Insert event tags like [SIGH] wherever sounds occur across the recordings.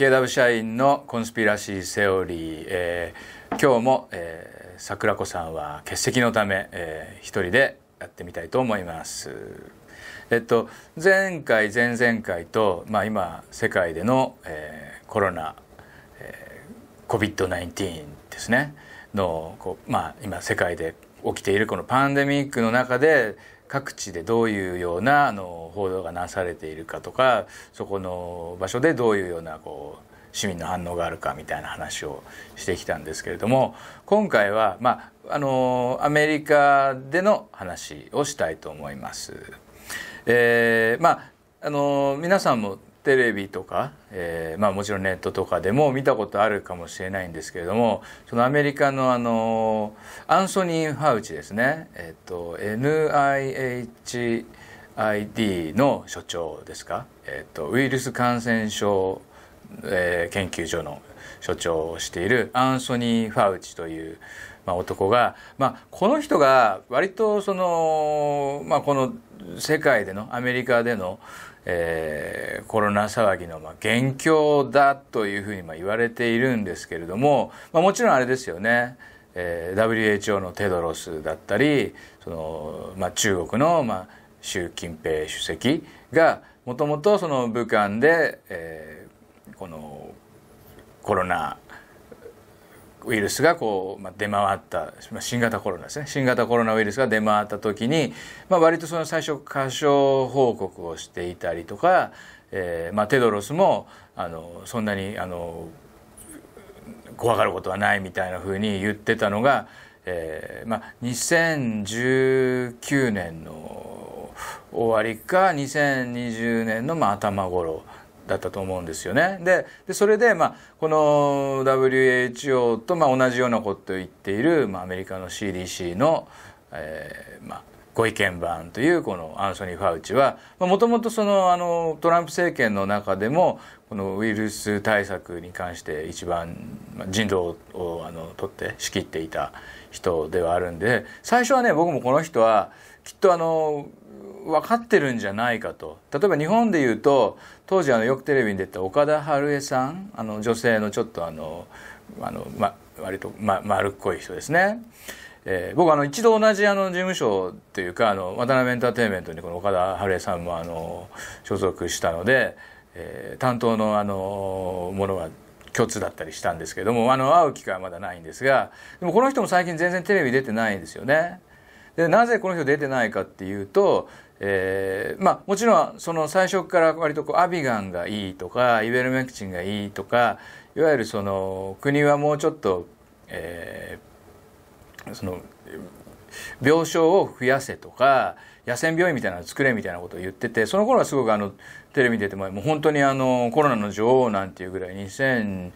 KW 社員のコンスピラシーセオリー、えー、今日も、えー、桜子さんは欠席のため、えー、一人でやってみたいと思います。えっと前回前々回と、まあ、今世界での、えー、コロナ、えー、COVID-19 ですねのこう、まあ、今世界で起きているこのパンデミックの中で各地でどういうようなあの報道がなされているかとかそこの場所でどういうようなこう市民の反応があるかみたいな話をしてきたんですけれども今回は、まあ、あのアメリカでの話をしたいと思います。えー、まあ、あの皆さんもテレビとか、えー、まあ、もちろんネットとかでも見たことあるかもしれないんですけれどもそのアメリカのあのアンソニー・ファウチですね、えっ、ー、と NIHID の所長ですか、えっ、ー、とウイルス感染症えー、研究所の所長をしているアンソニー・ファウチという、まあ、男が、まあ、この人が割とその、まあ、この世界でのアメリカでの、えー、コロナ騒ぎのまあ元凶だというふうにまあ言われているんですけれども、まあ、もちろんあれですよね、えー、WHO のテドロスだったりその、まあ、中国の、まあ、習近平主席がもともとその武漢で、えーこのコロナウイルスがこう、まあ、出回った新型コロナですね新型コロナウイルスが出回った時に、まあ、割とその最初過小報告をしていたりとか、えーまあ、テドロスもあのそんなにあの怖がることはないみたいなふうに言ってたのが、えーまあ、2019年の終わりか2020年のまあ頭頃だったと思うんですよね。で、でそれで、まあ、この WHO と、まあ、同じようなことを言っている、まあ、アメリカの CDC の、えー、まあ、ご意見番というこのアンソニー・ファウチはもともとそのあのトランプ政権の中でもこのウイルス対策に関して一番人道をあの取って仕切っていた人ではあるんで最初はね僕もこの人はきっとあの分かってるんじゃないかと例えば日本でいうと当時あのよくテレビに出た岡田春江さんあの女性のちょっとあのあの、ま、割と、ま、丸っこい人ですね。えー、僕あの一度同じあの事務所っていうかあの渡辺エンターテインメントにこの岡田春江さんもあの所属したので、えー、担当のあのものは共通だったりしたんですけどもあの会う機会はまだないんですがでもこの人も最近全然テレビ出てないんですよね。でなぜこの人出てないかっていうとえー、まあもちろんその最初から割とこうアビガンがいいとかイベルメクチンがいいとかいわゆるその国はもうちょっと、えー、その病床を増やせとか野戦病院みたいなのを作れみたいなことを言っててその頃はすごくあのテレビに出てももう本当にあのコロナの女王なんていうぐらい2 0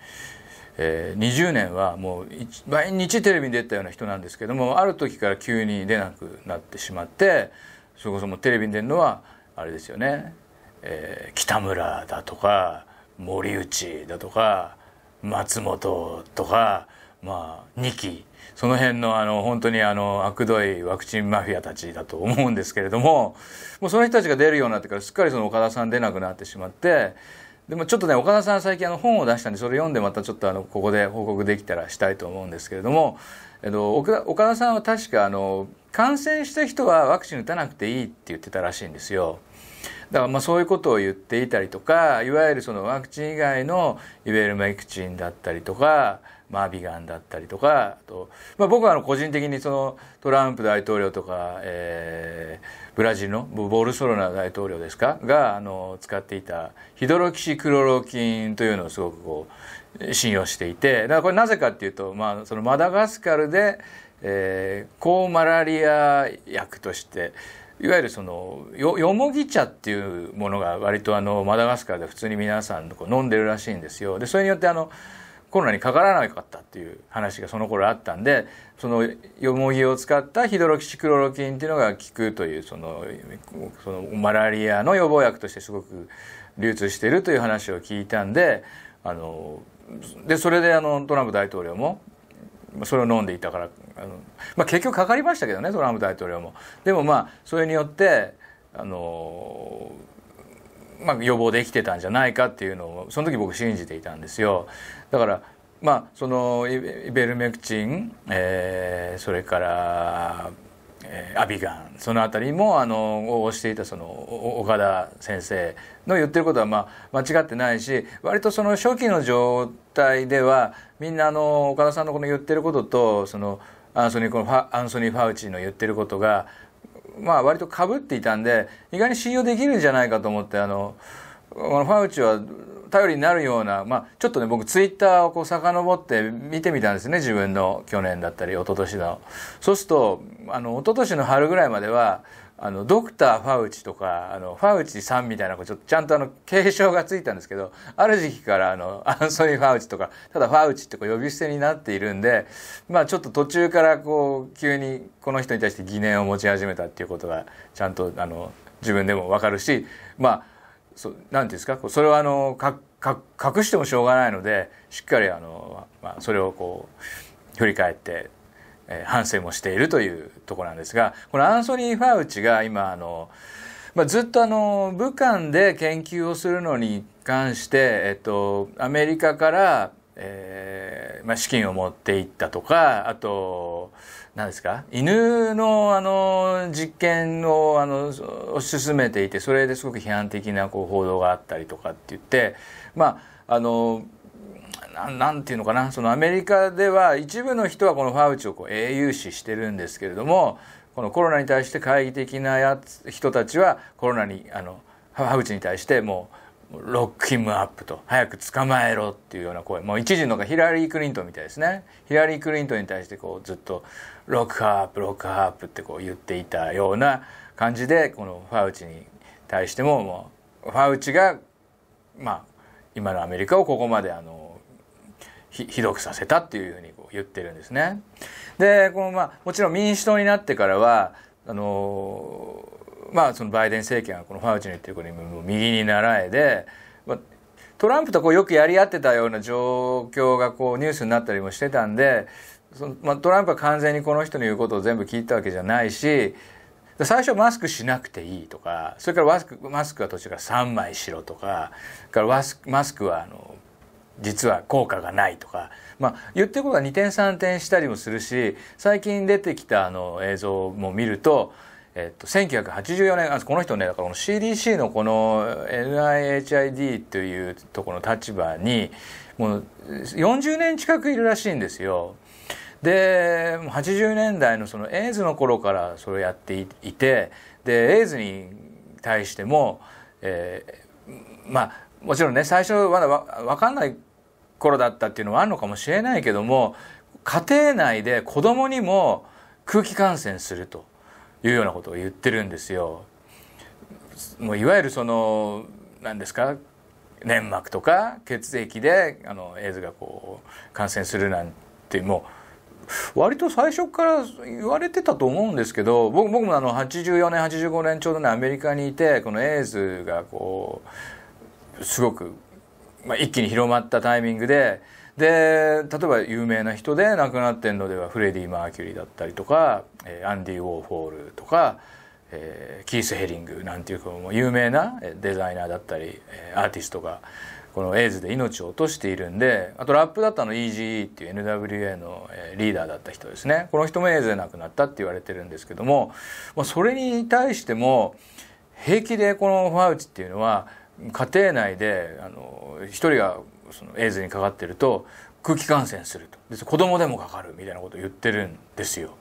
え20年はもう毎日テレビに出たような人なんですけどもある時から急に出なくなってしまってそれこそもうテレビに出るのはあれですよね、えー、北村だとか森内だとか松本とかまあ2期その辺のあの本当にあのくどいワクチンマフィアたちだと思うんですけれどももうその人たちが出るようになってからすっかりその岡田さん出なくなってしまってでもちょっとね岡田さん最近あの本を出したんでそれ読んでまたちょっとあのここで報告できたらしたいと思うんですけれども、えっと、岡田さんは確かあの感染した人はワクチン打たなくていいって言ってたらしいんですよ。だからまあそういうことを言っていたりとかいわゆるそのワクチン以外のいわゆるメクチンだったりとかマービガンだったりとかあと、まあ、僕はあの個人的にそのトランプ大統領とか、えー、ブラジルのボルソロナ大統領ですかがあの使っていたヒドロキシクロロキンというのをすごくこう信用していてだからこれなぜかっていうと、まあ、そのマダガスカルでえー、抗マラリア薬としていわゆるそのよよもぎ茶っていうものが割とあのマダガスカルで普通に皆さんこう飲んでるらしいんですよ。でそれによってあのコロナにかからなかったっていう話がその頃あったんでそのよもぎを使ったヒドロキシクロロキンっていうのが効くというそのそのマラリアの予防薬としてすごく流通しているという話を聞いたんであのでそれであのトランプ大統領もそれを飲んでいたからあの、まあ、結局かかりましたけどねトランプ大統領も。でもまあそれによってあのまあ、予防できてたんじゃないかっていうのをその時僕信じていたんですよ。だからまあ、そのイベルメクチン、えー、それからえアビガンその辺りもあの推していたその岡田先生の言ってることは、まあ、間違ってないし割とその初期の状態ではみんなあの岡田さんのこの言ってることとそのアンソニーこのファアンソニー・ファウチの言ってることが、まあ、割とかぶっていたんで意外に信用できるんじゃないかと思ってあのファウチは頼りになるような、まあ、ちょっとね、僕、ツイッターをこう、遡って見てみたんですね、自分の去年だったり、一昨年の。そうすると、あの、一昨年の春ぐらいまでは、あの、ドクター・ファウチとか、あの、ファウチさんみたいな、ちょっとちゃんとあの、継承がついたんですけど、ある時期からあの、[LAUGHS] アンソニー・ファウチとか、ただファウチってこう呼び捨てになっているんで、まあちょっと途中からこう、急にこの人に対して疑念を持ち始めたっていうことが、ちゃんとあの、自分でもわかるし、まあ、んですかそれはあのかか隠してもしょうがないのでしっかりあの、まあ、それをこう振り返って、えー、反省もしているというところなんですがこのアンソニー・ファウチが今あの、まあ、ずっとあの武漢で研究をするのに関して、えっと、アメリカから、えーまあ、資金を持っていったとかあと何ですか犬のあの実験をあの進めていてそれですごく批判的なこう報道があったりとかって言ってまああの何て言うのかなそのアメリカでは一部の人はこのファウチをこう英雄視してるんですけれどもこのコロナに対して懐疑的なやつ人たちはコロナにあのファウチに対してもうロックヒムアップと、早く捕まえろっていうような声。もう一時のがヒラリー・クリントンみたいですね。ヒラリー・クリントンに対してこうずっと、ロックアップ、ロックアップってこう言っていたような感じで、このファウチに対しても、もう、ファウチが、まあ、今のアメリカをここまであの、ひひどくさせたっていうふうにこう言ってるんですね。で、このまあ、もちろん民主党になってからは、あのーまあそのバイデン政権はこのファウチの言ってることに右に習えで、まあ、トランプとこうよくやり合ってたような状況がこうニュースになったりもしてたんでその、まあ、トランプは完全にこの人の言うことを全部聞いたわけじゃないし最初マスクしなくていいとかそれからマスクマスクは途中から3枚しろとかからマスマスクはあの実は効果がないとか、まあ、言ってることは二転三転したりもするし最近出てきたあの映像も見るとえっと、1984年あこの人ねだからこの CDC のこの NIHID というところの立場にもう40年近くいるらしいんですよ。で80年代のそのエイズの頃からそれをやっていてでエイズに対しても、えー、まあもちろんね最初まだ分かんない頃だったっていうのはあるのかもしれないけども家庭内で子供にも空気感染すると。いうようなことを言ってるんですよ。もういわゆるその何ですか粘膜とか血液であのエイズがこう感染するなんてもう割と最初から言われてたと思うんですけど僕僕もあの84年85年ちょうどねアメリカにいてこのエイズがこうすごく、まあ、一気に広まったタイミングでで例えば有名な人で亡くなってんのではフレディ・マーキュリーだったりとか、えアンディ・ウォーホールとか、えー、キース・ヘリングなんていうもう有名なデザイナーだったりアーティストがこのエイズで命を落としているんであとラップだったの EGE っていう NWA のリーダーだった人ですねこの人もエイズで亡くなったって言われてるんですけども、まあ、それに対しても平気でこのファウチっていうのは家庭内であの一人がそのエイズにかかってると空気感染するとで子供でもかかるみたいなことを言ってるんですよ。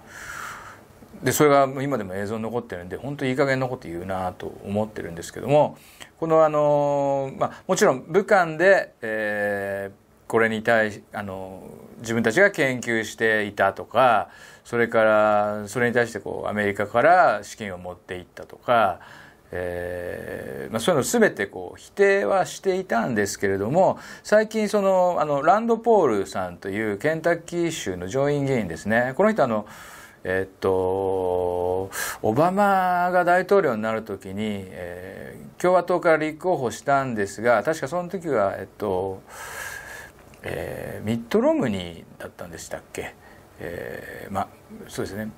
でそれが今でも映像に残ってるんで本当いい加減なこと言うなと思ってるんですけどもこのあの、まあ、もちろん武漢で、えー、これに対しあの自分たちが研究していたとかそれからそれに対してこうアメリカから資金を持っていったとかえーまあ、そういうの全てこう否定はしていたんですけれども最近そのあのランド・ポールさんというケンタッキー州の上院議員ですねこの人あのえっと、オバマが大統領になるときに、えー、共和党から立候補したんですが確かその時は、えっとえー、ミッド・ロムニーだったんでしたっけ、えーまあ、そうですね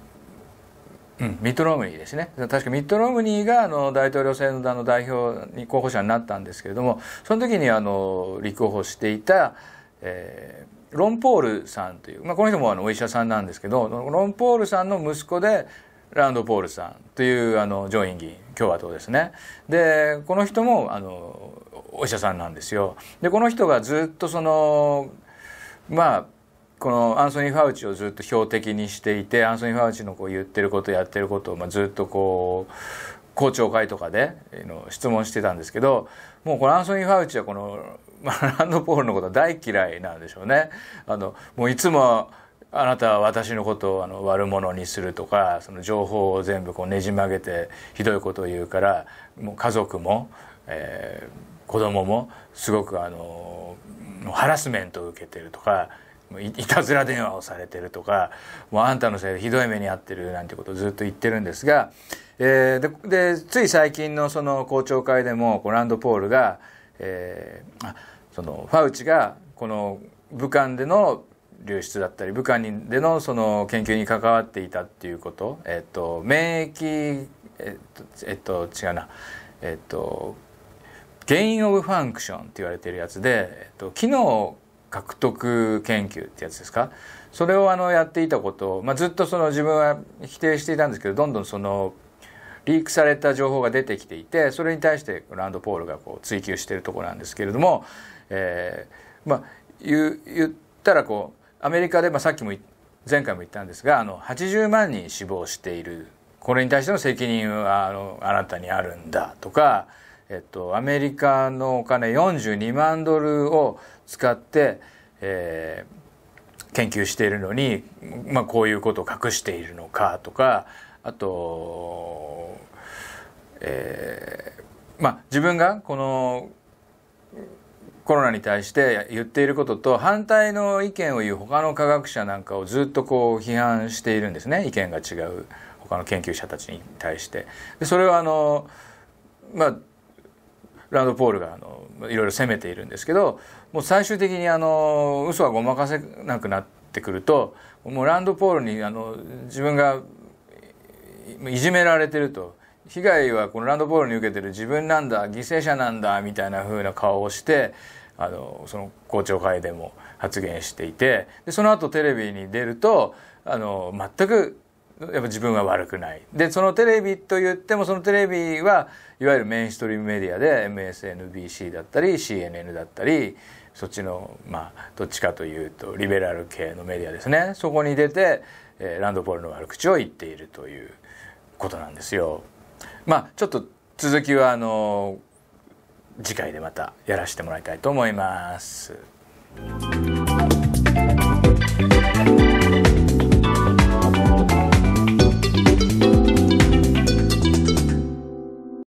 うん、ミッド・ロムニーですね確かミッド・ロムニーがあの大統領選の代表に候補者になったんですけれどもその時にあの立候補していた、えー、ロン・ポールさんという、まあ、この人もあのお医者さんなんですけどロン・ポールさんの息子でランド・ポールさんというあの上院議員共和党ですねでこの人もあのお医者さんなんですよ。でこの人がずっとそのまあこのアンソニー・ファウチをずっと標的にしていてアンソニー・ファウチのこう言ってることやってることを、まあ、ずっとこう公聴会とかでの質問してたんですけどもうこのアンソニー・ファウチはこの、[LAUGHS] まあ、ランドポールのことは大嫌いなんでしょうね。あのもういつもあなたは私のことをあの悪者にするとかその情報を全部こうねじ曲げてひどいことを言うからもう家族も、えー、子供もすごくあのハラスメントを受けてるとか [LAUGHS] いたずら電話をされてるとかもうあんたのせいでひどい目に遭ってるなんてことをずっと言ってるんですが、えー、でつい最近のその公聴会でもこうランド・ポールが、えー、そのファウチがこの武漢での流出だったり武漢でのその研究に関わっていたっていうこと、えっ、ー、と、免疫、えっ、ー、とえっ、ー、と、違うな、えっと、ゲイン・オブ・ファンクションって言われてるやつで、えっと、機能獲得研究ってやつですかそれをあのやっていたことを、まあ、ずっとその自分は否定していたんですけどどんどんそのリークされた情報が出てきていてそれに対してランド・ポールがこう追求しているところなんですけれども、えー、まあ言言ったらこうアメリカで、まあ、さっきも前回も言ったんですがあの80万人死亡しているこれに対しての責任はあのあなたにあるんだとかえっと、アメリカのお金42万ドルを使って、えー、研究しているのに、まあ、こういうことを隠しているのかとかあと、えーまあ、自分がこのコロナに対して言っていることと反対の意見を言う他の科学者なんかをずっとこう批判しているんですね意見が違う他の研究者たちに対して。でそれはあのまあランド・ポールがあのいろいろ攻めているんですけどもう最終的にあの嘘はごまかせなくなってくるともうランド・ポールにあの自分がいじめられてると被害はこのランド・ポールに受けてる自分なんだ犠牲者なんだみたいな風な顔をしてあのその公聴会でも発言していてでその後テレビに出るとあの全くやっぱ自分は悪くない。で、そのテレビと言っても、そのテレビは、いわゆるメインストリームメディアで、MSNBC だったり、CNN だったり、そっちの、まあ、どっちかというと、リベラル系のメディアですね。そこに出て、えー、ランドポールの悪口を言っているということなんですよ。まあ、ちょっと続きは、あの、次回でまたやらせてもらいたいと思います。